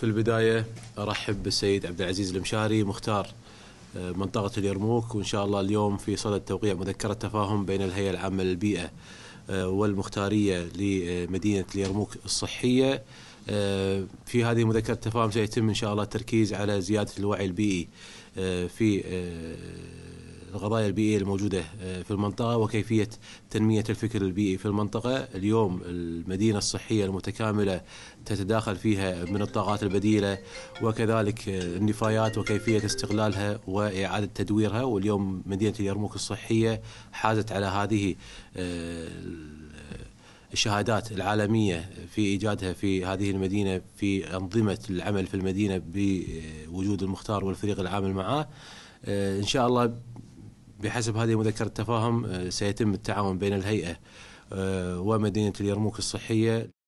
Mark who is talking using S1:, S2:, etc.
S1: في البداية أرحب بالسيد عبد العزيز المشاري مختار آه، منطقة اليرموك وإن شاء الله اليوم في صدد توقيع مذكرة تفاهم بين الهيئة العامة للبيئة آه، والمختارية لمدينة اليرموك الصحية آه، في هذه مذكرة التفاهم سيتم إن شاء الله التركيز على زيادة الوعي البيئي في القضايا البيئية الموجودة آه، في المنطقة وكيفية تنمية الفكر البيئي في المنطقة اليوم المدينة الصحية المتكاملة تتداخل فيها من الطاقات البديلة وكذلك آه، النفايات وكيفية استغلالها وإعادة تدويرها واليوم مدينة اليرموك الصحية حازت على هذه آه، الشهادات العالمية في إيجادها في هذه المدينة في أنظمة العمل في المدينة بوجود المختار والفريق العامل معه إن شاء الله بحسب هذه مذكرة التفاهم آه، سيتم التعاون بين الهيئة آه، ومدينة اليرموك الصحية